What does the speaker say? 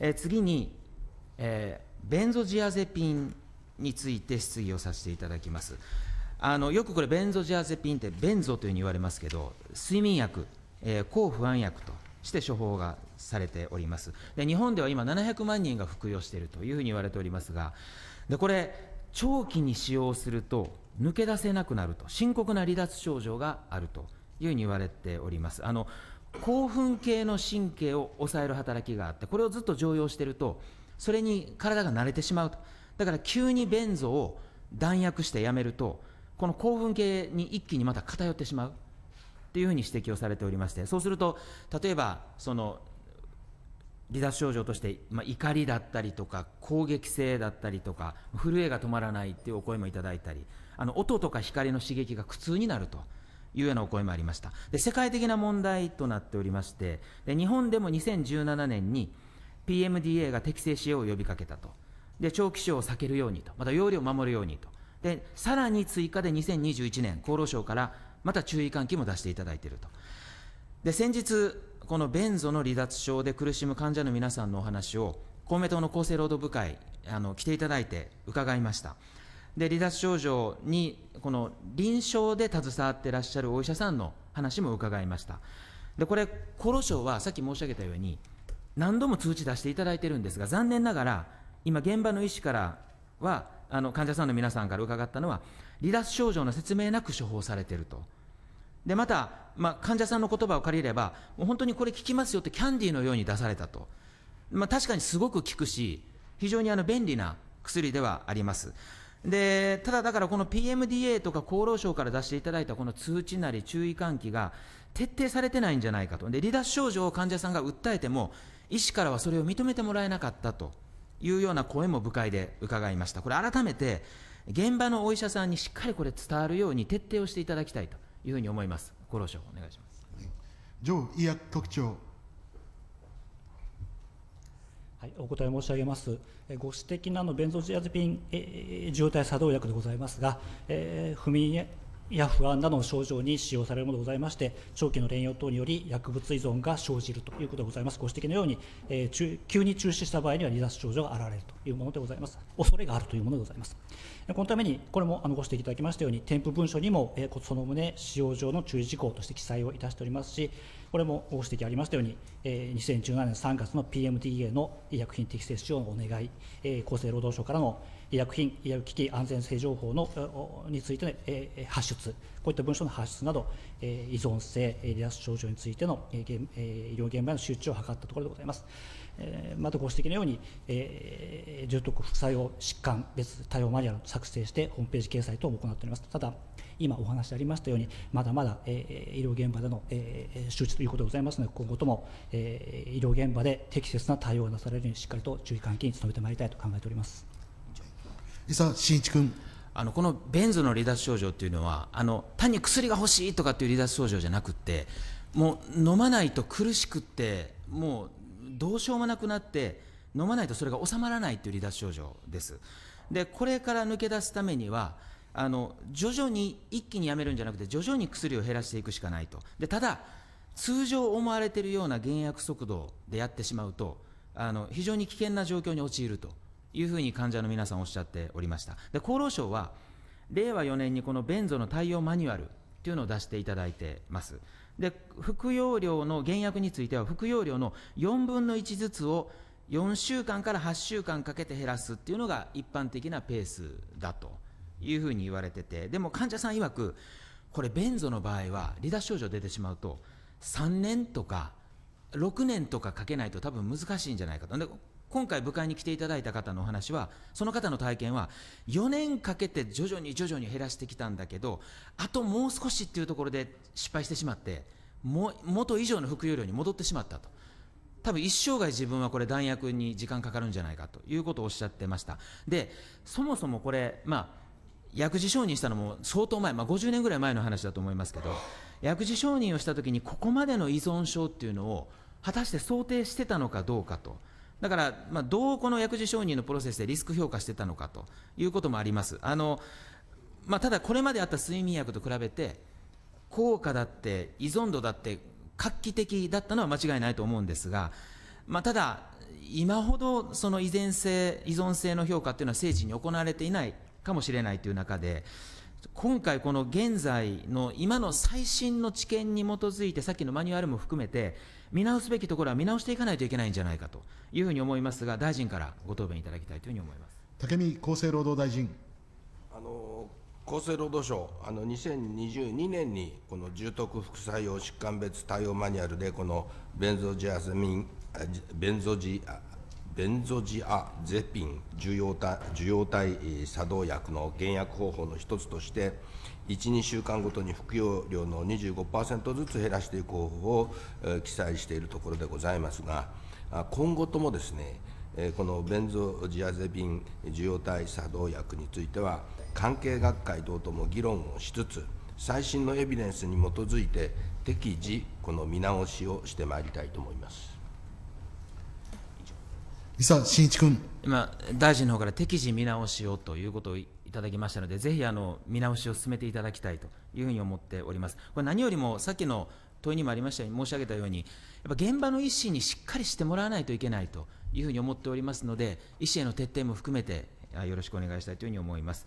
えー、次に、えー、ベンゾジアゼピンについて質疑をさせていただきます。あのよくこれ、ベンゾジアゼピンって、ベンゾというふうに言われますけど、睡眠薬、えー、抗不安薬として処方がされておりますで。日本では今、700万人が服用しているというふうに言われておりますが、でこれ、長期に使用すると、抜け出せなくなると、深刻な離脱症状があるというふうに言われております。あの興奮系の神経を抑える働きがあってこれをずっと常用してるとそれに体が慣れてしまうとだから急に便ンゾを弾薬してやめるとこの興奮系に一気にまた偏ってしまうっていうふうに指摘をされておりましてそうすると例えばその離脱症状として、まあ、怒りだったりとか攻撃性だったりとか震えが止まらないっていうお声もいただいたりあの音とか光の刺激が苦痛になると。いうようなお声もありましたで世界的な問題となっておりましてで日本でも2017年に PMDA が適正使用を呼びかけたとで長期使用を避けるようにとまた容量を守るようにとでさらに追加で2021年厚労省からまた注意喚起も出していただいているとで先日このベンゾの離脱症で苦しむ患者の皆さんのお話を公明党の厚生労働部会あの来ていただいて伺いましたで離脱症状にこの臨床で携わってらっしゃるお医者さんの話も伺いましたでこれ厚労省はさっき申し上げたように何度も通知出していただいてるんですが残念ながら今現場の医師からはあの患者さんの皆さんから伺ったのは離脱症状の説明なく処方されてるとでまた、まあ、患者さんの言葉を借りれば本当にこれ効きますよってキャンディーのように出されたと、まあ、確かにすごく効くし非常にあの便利な薬ではありますでただ、だからこの PMDA とか厚労省から出していただいたこの通知なり注意喚起が徹底されてないんじゃないかと、で離脱症状を患者さんが訴えても、医師からはそれを認めてもらえなかったというような声も部会で伺いました、これ、改めて現場のお医者さんにしっかりこれ、伝わるように徹底をしていただきたいというふうに思います。厚労省お願いします上医薬局長はい、お答え申し上げます。ご指摘なのベンゾジアゼピン、え態渋滞作動薬でございますが、えー、不眠や不安などの症状に使用されるものでございまして、長期の連用等により薬物依存が生じるということでございます。ご指摘のように、えー、急に中止した場合には離脱症状が現れるというものでございます。恐れがあるというものでございます。このために、これもあのご指摘いただきましたように、添付文書にも、えー、その旨、使用上の注意事項として記載をいたしておりますし、これもご指摘ありましたように、えー、2017年3月の PMDA の医薬品適正使用のお願い、えー、厚生労働省からの医薬品、医薬機器安全性情報のについての、えー、発出、こういった文書の発出など、えー、依存性、離脱症状についての、えー、医療現場の周知を図ったところでございます。えまたご指摘のように、えー、重篤副作用疾患別対応マニュアルを作成してホームページ掲載等も行っておりますただ今お話ありましたようにまだまだ、えー、医療現場での、えー、周知ということでございますので今後とも、えー、医療現場で適切な対応がなされるようにしっかりと注意喚起に努めてまいりたいと考えております伊佐真一君あのこのベンゾの離脱症状というのはあの単に薬が欲しいとかっていう離脱症状じゃなくてもう飲まないと苦しくってもうどうしようもなくなって飲まないとそれが収まらないという離脱症状ですでこれから抜け出すためにはあの徐々に一気にやめるんじゃなくて徐々に薬を減らしていくしかないとでただ通常思われているような減薬速度でやってしまうとあの非常に危険な状況に陥るというふうに患者の皆さんおっしゃっておりましたで厚労省は令和4年にこのベンゾの対応マニュアルというのを出していただいてますで服用量の減薬については服用量の4分の1ずつを4週間から8週間かけて減らすっていうのが一般的なペースだというふうに言われててでも患者さん曰くこれベンゾの場合は離脱症状出てしまうと3年とか6年とかかけないと多分難しいんじゃないかとで今回部会に来ていただいた方のお話はその方の体験は4年かけて徐々に徐々に減らしてきたんだけどあともう少しっていうところで失敗してしまっても元以上の服用量に戻ってしまったと多分一生涯自分はこれ弾薬に時間かかるんじゃないかということをおっしゃってましたでそもそもこれまあ薬事承認したのも相当前、まあ、50年ぐらい前の話だと思いますけど薬事承認をしたときにここまでの依存症っていうのを果たして想定してたのかどうかと。だから、まあ、どうこの薬事承認のプロセスでリスク評価してたのかということもあります。あのまあ、ただ、これまであった睡眠薬と比べて、効果だって、依存度だって、画期的だったのは間違いないと思うんですが、まあ、ただ、今ほどその依然性、依存性の評価っていうのは、精治に行われていないかもしれないという中で、今回この現在の今の最新の知見に基づいてさっきのマニュアルも含めて見直すべきところは見直していかないといけないんじゃないかというふうに思いますが大臣からご答弁いただきたいというふうに思います武見厚生労働大臣あの厚生労働省あの2022年にこの重篤副作用疾患別対応マニュアルでこのベンゾジアゼミンベンゾジベンゾジアゼピン受容体受容体作動薬の減薬方法の一つとして12週間ごとに服用量の25%ずつ減らしていく方法を記載しているところでございますが今後ともですねこのベンゾジアゼピン受容体作動薬については関係学会等とも議論をしつつ最新のエビデンスに基づいて適時この見直しをしてまいりたいと思います。伊佐真一君今、大臣の方から適時見直しをということをいただきましたので、ぜひあの見直しを進めていただきたいというふうに思っております。これ何よりもさっきの問いにもありましたように申し上げたように、やっぱ現場の医師にしっかりしてもらわないといけないというふうに思っておりますので、医師への徹底も含めてよろしくお願いしたいというふうに思います。